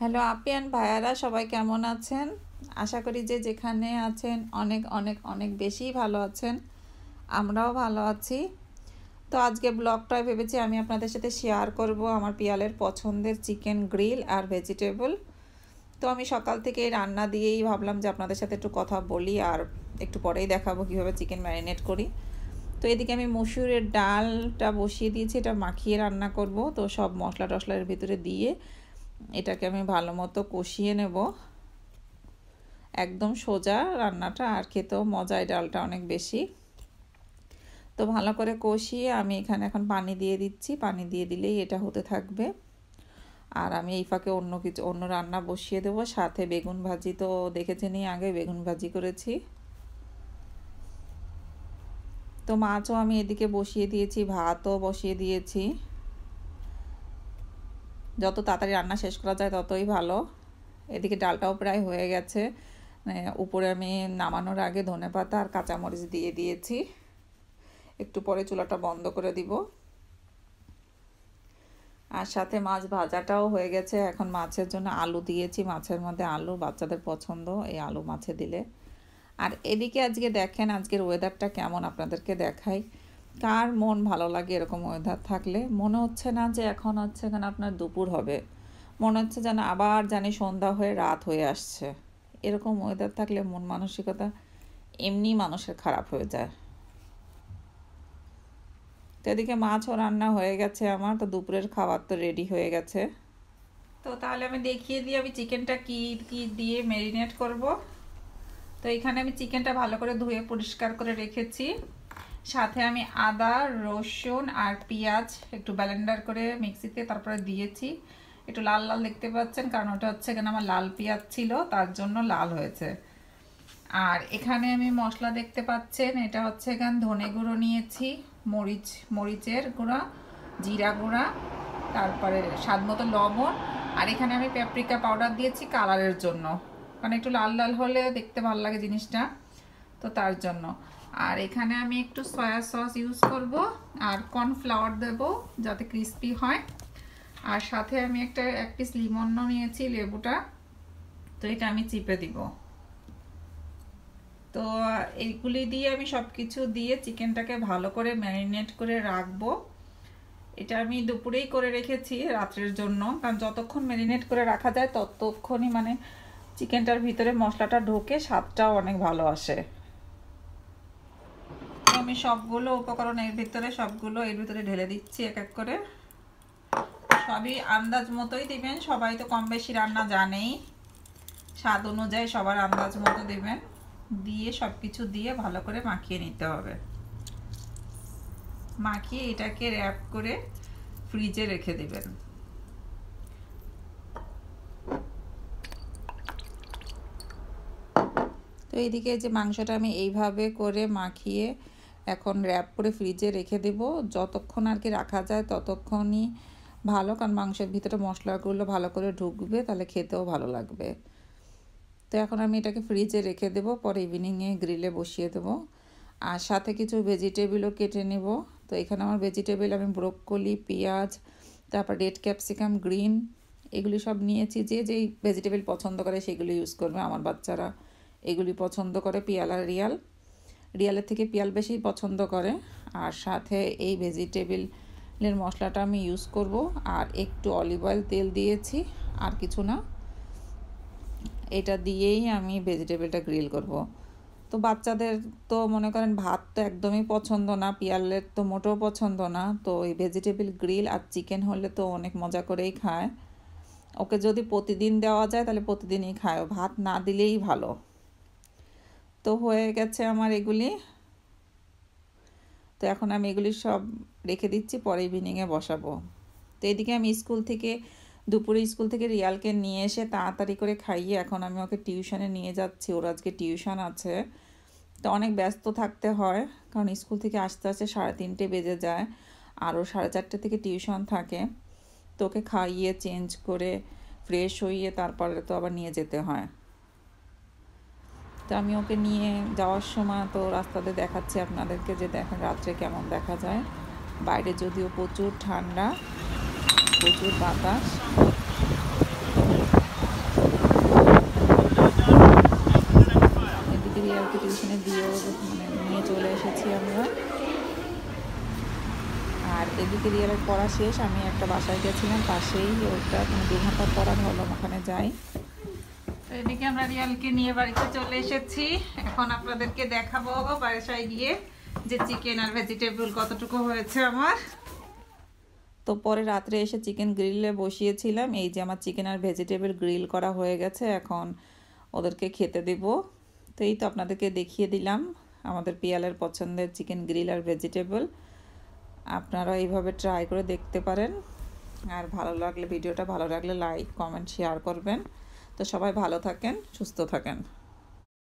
Hello আপিয়ান ভাইয়ারা সবাই কেমন আছেন আশা করি যে যেখানে আছেন অনেক অনেক অনেক বেশি ভালো আছেন আমরাও ভালো আছি তো আজকে ব্লগটা ভেবেছি আমি আপনাদের সাথে শেয়ার করব আমার পিয়ালের পছন্দের চিকেন গ্রিল আর ভেজিটেবল তো আমি সকাল থেকে রান্না দিয়েই ভাবলাম যে আপনাদের সাথে একটু কথা বলি আর একটু পরেই দেখাবো কীভাবে চিকেন ম্যারিনেট করি তো এদিকে আমি মসুরের ডালটা বসিয়ে দিয়েছি এটা মাখিয়ে রান্না করব তো সব মশলা টশলার ভিতরে দিয়ে এটাকে আমি ভালো মতো কষিয়ে নেব একদম সোজা রান্নাটা আর খেতেও মজা ডালটা অনেক বেশি তো ভালো করে কষিয়ে আমি এখানে এখন পানি দিয়ে দিচ্ছি পানি দিয়ে দিলেই এটা হতে থাকবে আর আমি এই ফাঁকে অন্য কিছু অন্য রান্না বসিয়ে দেবো সাথে বেগুন ভাজি তো দেখেছেনই আগে বেগুন ভাজি করেছি তো মাছও আমি এদিকে বসিয়ে দিয়েছি ভাতও বসিয়ে দিয়েছি যত তাড়াতাড়ি রান্না শেষ করা যায় ততই ভালো এদিকে ডালটাও প্রায় হয়ে গেছে উপরে আমি নামানোর আগে ধনে পাতা আর কাঁচামরিচ দিয়ে দিয়েছি একটু পরে চুলাটা বন্ধ করে দিব আর সাথে মাছ ভাজাটাও হয়ে গেছে এখন মাছের জন্য আলু দিয়েছি মাছের মধ্যে আলু বাচ্চাদের পছন্দ এই আলু মাছে দিলে আর এদিকে আজকে দেখেন আজকের ওয়েদারটা কেমন আপনাদেরকে দেখায় কার মন ভালো লাগে এরকম ওয়েদার থাকলে মনে হচ্ছে না যে এখন হচ্ছে এখানে আপনার দুপুর হবে মনে হচ্ছে যেন আবার জানি সন্ধ্যা হয়ে রাত হয়ে আসছে এরকম ওয়েদার থাকলে মন মানসিকতা এমনি মানুষের খারাপ হয়ে যায় তো এদিকে মাছও রান্না হয়ে গেছে আমার তো দুপুরের খাবার তো রেডি হয়ে গেছে তো তাহলে আমি দেখিয়ে দিই আমি চিকেনটা কি কি দিয়ে ম্যারিনেট করব তো এখানে আমি চিকেনটা ভালো করে ধুয়ে পরিষ্কার করে রেখেছি সাথে আমি আদা রসুন আর পেঁয়াজ একটু ব্যালেন্ডার করে মিক্সিতে তারপরে দিয়েছি একটু লাল লাল দেখতে পাচ্ছেন কারণ ওটা হচ্ছে কেন আমার লাল পেঁয়াজ ছিল তার জন্য লাল হয়েছে আর এখানে আমি মশলা দেখতে পাচ্ছেন এটা হচ্ছে এখানে ধনে গুঁড়ো নিয়েছি মরিচ মরিচের গুঁড়া জিরা গুঁড়া তারপরে স্বাদ মতো লবণ আর এখানে আমি প্যাপ্রিকা পাউডার দিয়েছি কালারের জন্য কারণ মানে একটু লাল লাল হলে দেখতে ভাল লাগে জিনিসটা তো তার জন্য আর এখানে আমি একটু সয়া সস ইউজ করব আর কর্নফ্লাওয়ার দেব যাতে ক্রিস্পি হয় আর সাথে আমি একটা এক পিস লিমন্ন নিয়েছি লেবুটা তো এটা আমি চিপে দিব তো এইগুলি দিয়ে আমি সব কিছু দিয়ে চিকেনটাকে ভালো করে ম্যারিনেট করে রাখবো এটা আমি দুপুরেই করে রেখেছি রাত্রের জন্য কারণ যতক্ষণ ম্যারিনেট করে রাখা যায় ততক্ষণই মানে চিকেনটার ভিতরে মশলাটা ঢোকে স্বাদটাও অনেক ভালো আসে আমি সবগুলো উপকরণ এর ভিতরে সবগুলো এর ভিতরে ঢেলে দিচ্ছি এক এক করে সবই আন্দাজ মতোই দিবেন সবাই তো কম বেশি রান্না জানেই স্বাদ অনুযায়ী সবার আন্দাজ মতো দিবেন দিয়ে সব কিছু দিয়ে ভালো করে মাখিয়ে নিতে হবে মাখিয়ে এটাকে র্যাপ করে ফ্রিজে রেখে দেবেন তো এইদিকে যে মাংসটা আমি এইভাবে করে মাখিয়ে এখন র্যাপ করে ফ্রিজে রেখে দেব যতক্ষণ আর কি রাখা যায় ততক্ষণই ভালো কারণ মাংসের ভিতরে মশলাগুলো ভালো করে ঢুকবে তাহলে খেতেও ভালো লাগবে তো এখন আমি এটাকে ফ্রিজে রেখে দেব পরে ইভিনিংয়ে গ্রিলে বসিয়ে দেব আর সাথে কিছু ভেজিটেবিলও কেটে নেব তো এখানে আমার ভেজিটেবিল আমি ব্রোকলি পেঁয়াজ তারপর রেড ক্যাপসিকাম গ্রিন এগুলি সব নিয়েছি যে যেই ভেজিটেবিল পছন্দ করে সেগুলি ইউজ করবে আমার বাচ্চারা এগুলি পছন্দ করে পিয়ালা রিয়াল রিয়ালের থেকে পিয়াল বেশি পছন্দ করে আর সাথে এই ভেজিটেবিলের মশলাটা আমি ইউজ করব আর একটু অলিভ অয়েল তেল দিয়েছি আর কিছু না এটা দিয়েই আমি ভেজিটেবিলটা গ্রিল করব। তো বাচ্চাদের তো মনে করেন ভাত তো একদমই পছন্দ না পিয়ালের তো মোটেও পছন্দ না তো এই ভেজিটেবিল গ্রিল আর চিকেন হলে তো অনেক মজা করেই খায় ওকে যদি প্রতিদিন দেওয়া যায় তাহলে প্রতিদিনই খায় ভাত না দিলেই ভালো তো হয়ে গেছে আমার এগুলি তো এখন আমি এগুলি সব রেখে দিচ্ছি পরে ইভিনিংয়ে বসাবো তো এদিকে আমি স্কুল থেকে দুপুরে স্কুল থেকে রিয়ালকে নিয়ে এসে তাড়াতাড়ি করে খাইয়ে এখন আমি ওকে টিউশনে নিয়ে যাচ্ছি ওর আজকে টিউশন আছে তো অনেক ব্যস্ত থাকতে হয় কারণ স্কুল থেকে আসতে আসতে সাড়ে তিনটে বেজে যায় আরও সাড়ে চারটে থেকে টিউশন থাকে তোকে খাইয়ে চেঞ্জ করে ফ্রেশ হইয়ে তারপরে তো আবার নিয়ে যেতে হয় তো আমি ওকে নিয়ে যাওয়ার সময় তো রাস্তাতে দেখাচ্ছি আপনাদেরকে যে দেখেন রাত্রে কেমন দেখা যায় বাইরে যদিও প্রচুর ঠান্ডা প্রচুর বাতাস এদিকে রিয়াকে টিউশনে দিয়েও মানে নিয়ে চলে এসেছি আমরা আর এদিকে রিয়ালের পড়া শেষ আমি একটা বাসায় গেছিলাম পাশেই ওটা দু ঘন্টা পড়া হলো ওখানে যাই এদিকে আমরা রিয়ালকে নিয়ে বাড়িতে চলে এসেছি এখন আপনাদেরকে দেখাবো বাসায় গিয়ে যে চিকেন আর ভেজিটেবল কতটুকু হয়েছে আমার তো পরে রাত্রে এসে চিকেন গ্রিলে বসিয়েছিলাম এই যে আমার চিকেন আর ভেজিটেবল গ্রিল করা হয়ে গেছে এখন ওদেরকে খেতে দেব তো এই তো আপনাদেরকে দেখিয়ে দিলাম আমাদের পিয়ালের পছন্দের চিকেন গ্রিল আর ভেজিটেবল আপনারা এইভাবে ট্রাই করে দেখতে পারেন আর ভালো লাগলে ভিডিওটা ভালো লাগলে লাইক কমেন্ট শেয়ার করবেন তো সবাই ভালো থাকেন সুস্থ থাকেন